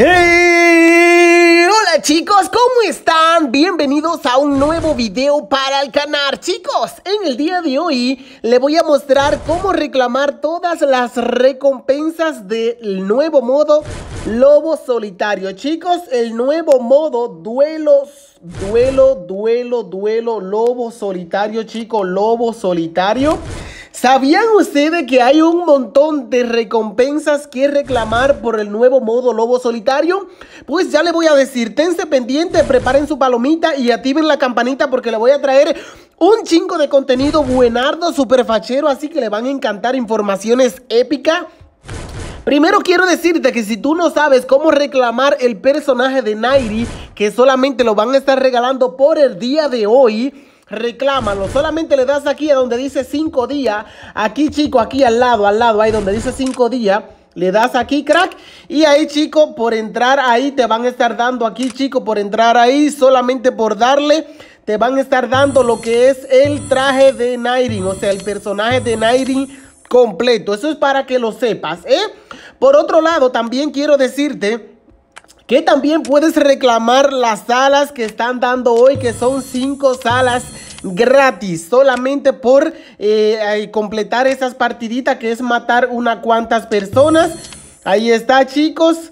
Hey, hola chicos, ¿cómo están? Bienvenidos a un nuevo video para el canal Chicos, en el día de hoy le voy a mostrar cómo reclamar todas las recompensas del nuevo modo Lobo Solitario Chicos, el nuevo modo Duelos, Duelo, Duelo, Duelo, Lobo Solitario Chicos, Lobo Solitario ¿Sabían ustedes que hay un montón de recompensas que reclamar por el nuevo modo Lobo Solitario? Pues ya le voy a decir, tense pendiente, preparen su palomita y activen la campanita porque le voy a traer un chingo de contenido buenardo, super fachero, así que le van a encantar informaciones épicas. Primero quiero decirte que si tú no sabes cómo reclamar el personaje de Nairi, que solamente lo van a estar regalando por el día de hoy, reclámalo. Solamente le das aquí a donde dice 5 días. Aquí, chico, aquí al lado, al lado, ahí donde dice 5 días. Le das aquí, crack. Y ahí, chico, por entrar ahí, te van a estar dando aquí, chico, por entrar ahí, solamente por darle, te van a estar dando lo que es el traje de Nairin, o sea, el personaje de Nairin completo. Eso es para que lo sepas, ¿eh? Por otro lado, también quiero decirte que también puedes reclamar las salas que están dando hoy, que son cinco salas gratis, solamente por eh, eh, completar esas partiditas que es matar unas cuantas personas. Ahí está chicos.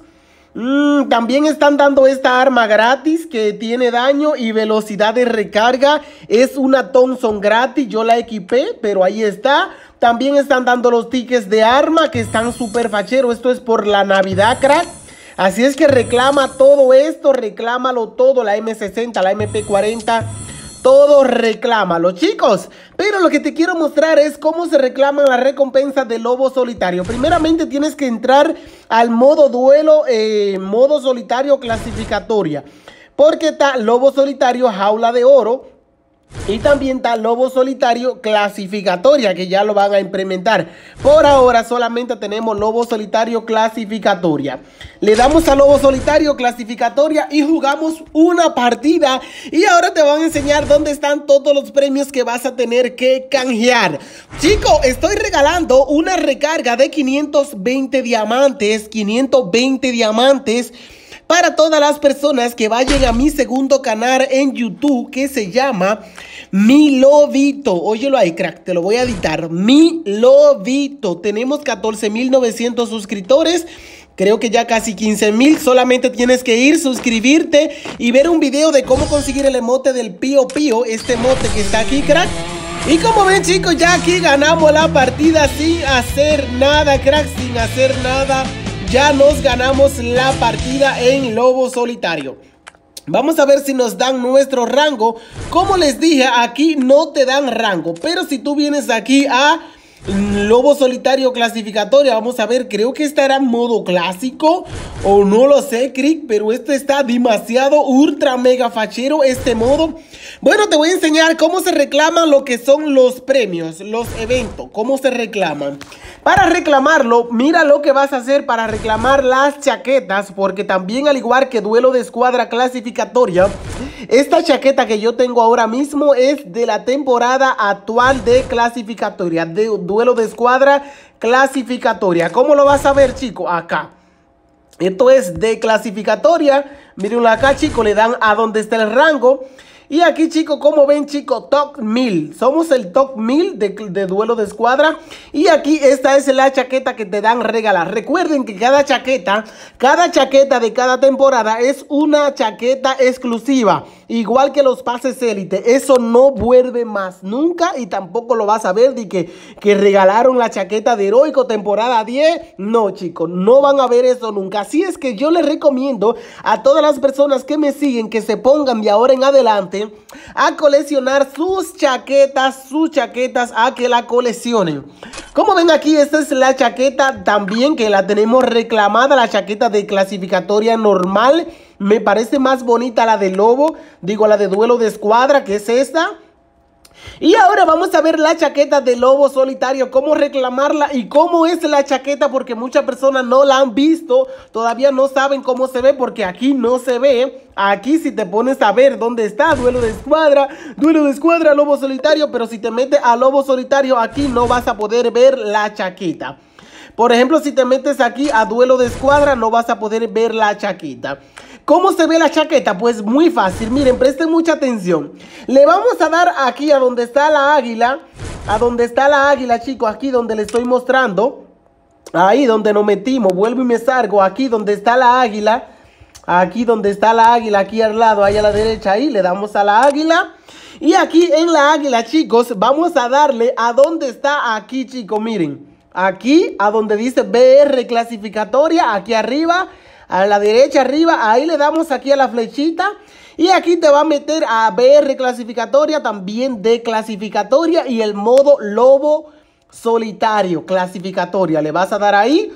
Mm, también están dando esta arma gratis que tiene daño y velocidad de recarga. Es una Thompson gratis, yo la equipé, pero ahí está. También están dando los tickets de arma que están súper fachero. Esto es por la Navidad, crack. Así es que reclama todo esto, reclámalo todo, la M60, la MP40, todo reclámalo, chicos. Pero lo que te quiero mostrar es cómo se reclama la recompensa de lobo solitario. Primeramente tienes que entrar al modo duelo, eh, modo solitario clasificatoria. Porque está lobo solitario, jaula de oro, y también está Lobo Solitario Clasificatoria, que ya lo van a implementar. Por ahora solamente tenemos Lobo Solitario Clasificatoria. Le damos a Lobo Solitario Clasificatoria y jugamos una partida. Y ahora te van a enseñar dónde están todos los premios que vas a tener que canjear. Chico, estoy regalando una recarga de 520 diamantes, 520 diamantes para todas las personas que vayan a mi segundo canal en YouTube que se llama Mi Lobito. Óyelo ahí, crack, te lo voy a editar. Mi Lobito. Tenemos 14.900 suscriptores. Creo que ya casi 15,000 Solamente tienes que ir, suscribirte y ver un video de cómo conseguir el emote del Pío Pío. Este emote que está aquí, crack. Y como ven chicos, ya aquí ganamos la partida sin hacer nada, crack, sin hacer nada ya nos ganamos la partida en Lobo Solitario. Vamos a ver si nos dan nuestro rango. Como les dije, aquí no te dan rango. Pero si tú vienes aquí a Lobo Solitario Clasificatoria, vamos a ver, creo que estará en modo clásico. O no lo sé, Crick, pero este está demasiado ultra mega fachero este modo. Bueno, te voy a enseñar cómo se reclaman lo que son los premios, los eventos, cómo se reclaman. Para reclamarlo, mira lo que vas a hacer para reclamar las chaquetas, porque también al igual que duelo de escuadra clasificatoria, esta chaqueta que yo tengo ahora mismo es de la temporada actual de clasificatoria, de duelo de escuadra clasificatoria. ¿Cómo lo vas a ver, chico? Acá. Esto es de clasificatoria. Mirenlo acá, chicos. Le dan a donde está el rango. Y aquí, chicos, como ven, chicos, top 1000. Somos el top 1000 de, duelo de escuadra. Y aquí esta es la chaqueta que te dan regalar. Recuerden que cada chaqueta, cada chaqueta de cada temporada es una chaqueta exclusiva igual que los pases élite, eso no vuelve más nunca y tampoco lo vas a ver de que, que regalaron la chaqueta de heroico temporada 10. No, chicos, no van a ver eso nunca. Así es que yo les recomiendo a todas las personas que me siguen que se pongan de ahora en adelante a coleccionar sus chaquetas, sus chaquetas, a que la coleccionen. Como ven aquí, esta es la chaqueta también que la tenemos reclamada, la chaqueta de clasificatoria normal. Me parece más bonita la de Lobo, digo la de Duelo de Escuadra, que es esta. Y ahora vamos a ver la chaqueta de lobo solitario, cómo reclamarla y cómo es la chaqueta porque muchas personas no la han visto, todavía no saben cómo se ve porque aquí no se ve. Aquí si te pones a ver dónde está, duelo de escuadra, duelo de escuadra, lobo solitario, pero si te metes a lobo solitario aquí no vas a poder ver la chaqueta. Por ejemplo, si te metes aquí a duelo de escuadra no vas a poder ver la chaqueta. ¿Cómo se ve la chaqueta? Pues muy fácil, miren, presten mucha atención. Le vamos a dar aquí a donde está la águila, a donde está la águila, chicos, aquí donde le estoy mostrando. Ahí donde nos metimos, vuelvo y me salgo, aquí donde está la águila. Aquí donde está la águila, aquí al lado, ahí a la derecha, ahí le damos a la águila. Y aquí en la águila, chicos, vamos a darle a donde está aquí, chicos, miren. Aquí, a donde dice BR clasificatoria, aquí arriba a la derecha arriba, ahí le damos aquí a la flechita. Y aquí te va a meter a BR clasificatoria, también de clasificatoria y el modo lobo solitario, clasificatoria. Le vas a dar ahí,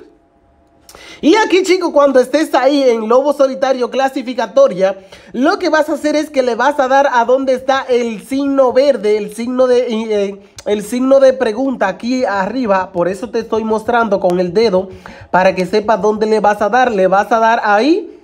y aquí, chico, cuando estés ahí en Lobo Solitario clasificatoria, lo que vas a hacer es que le vas a dar a dónde está el signo verde, el signo de eh, el signo de pregunta aquí arriba, por eso te estoy mostrando con el dedo para que sepas dónde le vas a dar, le vas a dar ahí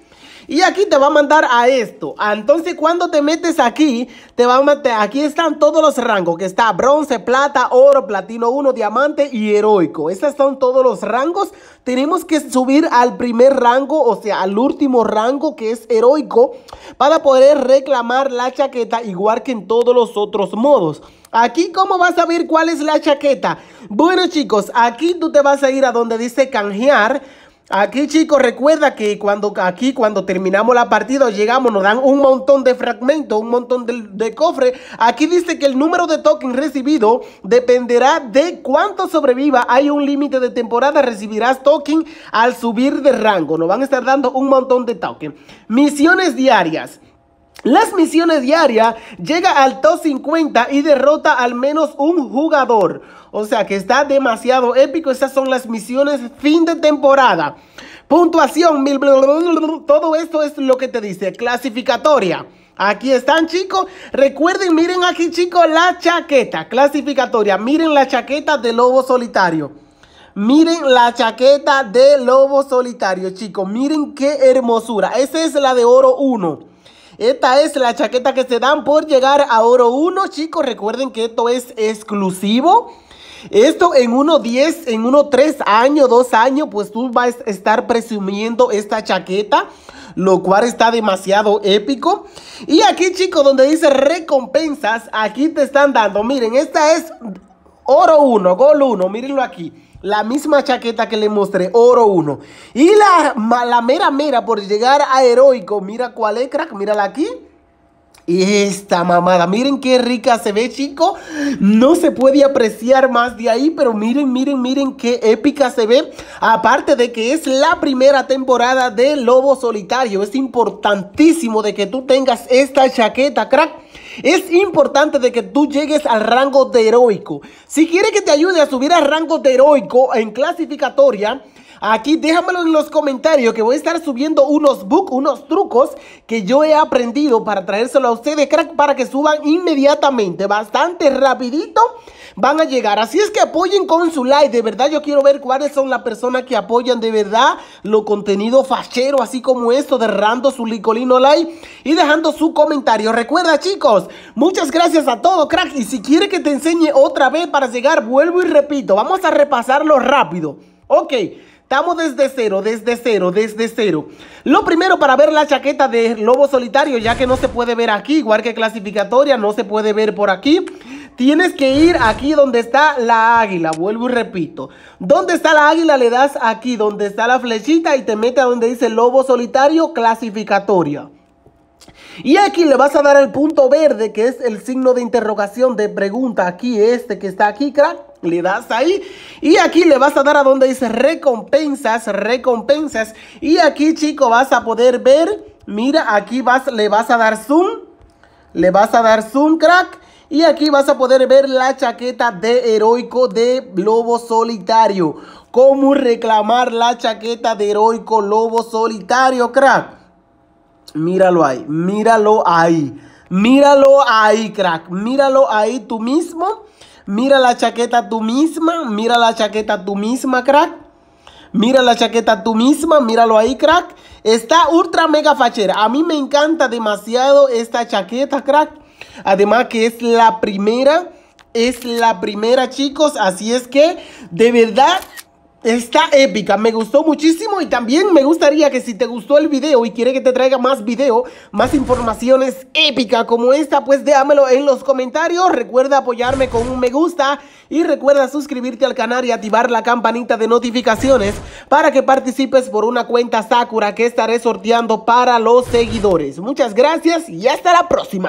y aquí te va a mandar a esto. Ah, entonces, cuando te metes aquí, te va a meter. aquí están todos los rangos, que está bronce, plata, oro, platino 1, diamante y heroico. Esos son todos los rangos. Tenemos que subir al primer rango, o sea, al último rango que es heroico, para poder reclamar la chaqueta igual que en todos los otros modos. Aquí, ¿cómo vas a ver cuál es la chaqueta? Bueno, chicos, aquí tú te vas a ir a donde dice canjear. Aquí chicos, recuerda que cuando aquí cuando terminamos la partida o llegamos nos dan un montón de fragmentos, un montón de, de cofres. Aquí dice que el número de tokens recibido dependerá de cuánto sobreviva. Hay un límite de temporada, recibirás tokens al subir de rango. Nos van a estar dando un montón de tokens. Misiones diarias. Las misiones diarias llega al top 50 y derrota al menos un jugador. O sea que está demasiado épico. Esas son las misiones fin de temporada. Puntuación, mil, todo esto es lo que te dice. Clasificatoria. Aquí están, chicos. Recuerden, miren aquí, chicos, la chaqueta. Clasificatoria. Miren la chaqueta de lobo solitario. Miren la chaqueta de lobo solitario, chicos. Miren qué hermosura. Esa es la de oro 1. Esta es la chaqueta que se dan por llegar a Oro 1, chicos. Recuerden que esto es exclusivo. Esto en uno 10, en uno 3 años, 2 años, pues tú vas a estar presumiendo esta chaqueta lo cual está demasiado épico. Y aquí, chicos, donde dice recompensas, aquí te están dando. Miren, esta es oro 1, gol 1, mírenlo aquí. La misma chaqueta que le mostré, oro 1. Y la, la mera mera por llegar a heroico. Mira cuál es, crack, mírala aquí. Esta mamada, miren qué rica se ve, chico. No se puede apreciar más de ahí, pero miren, miren, miren qué épica se ve. Aparte de que es la primera temporada de Lobo Solitario, es importantísimo de que tú tengas esta chaqueta, crack. Es importante de que tú llegues al rango de heroico. Si quieres que te ayude a subir al rango de heroico en clasificatoria, Aquí déjamelo en los comentarios que voy a estar subiendo unos book, unos trucos que yo he aprendido para traérselo a ustedes, crack, para que suban inmediatamente, bastante rapidito van a llegar. Así es que apoyen con su like. De verdad, yo quiero ver cuáles son las personas que apoyan de verdad lo contenido fachero, así como esto, derrando su licolino like y dejando su comentario. Recuerda, chicos, muchas gracias a todos, crack. Y si quiere que te enseñe otra vez para llegar, vuelvo y repito, vamos a repasarlo rápido. Ok. Estamos desde cero, desde cero, desde cero. Lo primero para ver la chaqueta de Lobo Solitario, ya que no se puede ver aquí, igual que clasificatoria, no se puede ver por aquí. Tienes que ir aquí donde está la águila, vuelvo y repito. Donde está la águila le das aquí, donde está la flechita y te mete a donde dice Lobo Solitario, clasificatoria. Y aquí le vas a dar el punto verde, que es el signo de interrogación de pregunta. Aquí, este que está aquí, crack. Le das ahí. Y aquí le vas a dar a donde dice recompensas, recompensas. Y aquí, chico, vas a poder ver. Mira, aquí vas, le vas a dar zoom. Le vas a dar zoom, crack. Y aquí vas a poder ver la chaqueta de heroico de Lobo Solitario. ¿Cómo reclamar la chaqueta de heroico Lobo Solitario, crack? Míralo ahí, míralo ahí. Míralo ahí, crack. Míralo ahí tú mismo. Mira la chaqueta tú misma. Mira la chaqueta tú misma, crack. Mira la chaqueta tú misma, míralo ahí, crack. Está ultra mega fachera. A mí me encanta demasiado esta chaqueta, crack. Además que es la primera, es la primera, chicos. Así es que, de verdad, Está épica, me gustó muchísimo y también me gustaría que si te gustó el video y quiere que te traiga más video, más informaciones épicas como esta, pues déjamelo en los comentarios, recuerda apoyarme con un me gusta y recuerda suscribirte al canal y activar la campanita de notificaciones para que participes por una cuenta Sakura que estaré sorteando para los seguidores. Muchas gracias y hasta la próxima.